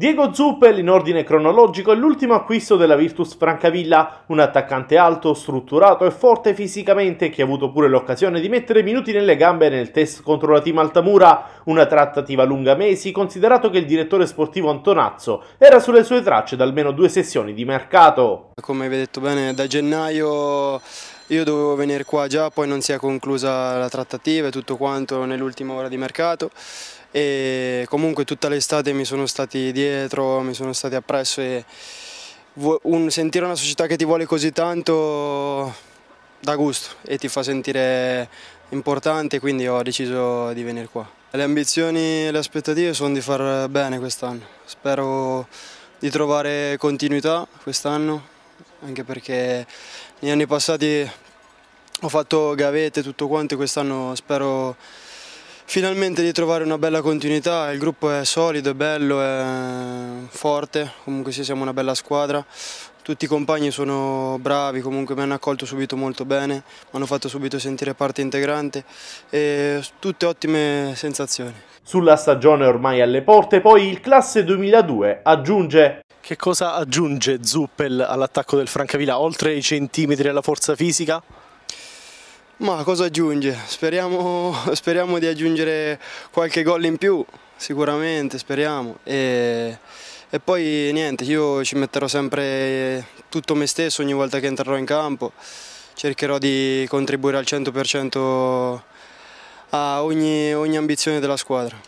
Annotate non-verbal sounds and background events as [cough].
Diego Zuppel, in ordine cronologico, è l'ultimo acquisto della Virtus Francavilla, un attaccante alto, strutturato e forte fisicamente che ha avuto pure l'occasione di mettere minuti nelle gambe nel test contro la team Altamura, una trattativa lunga mesi considerato che il direttore sportivo Antonazzo era sulle sue tracce da almeno due sessioni di mercato. Come vi ho detto bene, da gennaio io dovevo venire qua già, poi non si è conclusa la trattativa e tutto quanto nell'ultima ora di mercato e comunque tutta l'estate mi sono stati dietro, mi sono stati appresso e un, sentire una società che ti vuole così tanto dà gusto e ti fa sentire importante, quindi ho deciso di venire qua. Le ambizioni e le aspettative sono di far bene quest'anno, spero di trovare continuità quest'anno anche perché negli anni passati ho fatto gavette e tutto quanto e quest'anno spero finalmente di trovare una bella continuità, il gruppo è solido, è bello, è forte, comunque sì, siamo una bella squadra, tutti i compagni sono bravi, comunque mi hanno accolto subito molto bene, mi hanno fatto subito sentire parte integrante e tutte ottime sensazioni. Sulla stagione ormai alle porte poi il classe 2002 aggiunge che cosa aggiunge Zuppel all'attacco del Francavilla, oltre ai centimetri e alla forza fisica? Ma cosa aggiunge? Speriamo, [laughs] speriamo di aggiungere qualche gol in più, sicuramente, speriamo. E, e, poi niente, io ci metterò sempre tutto me stesso ogni volta che entrerò in campo, cercherò di contribuire al 100% a ogni, ogni ambizione della squadra.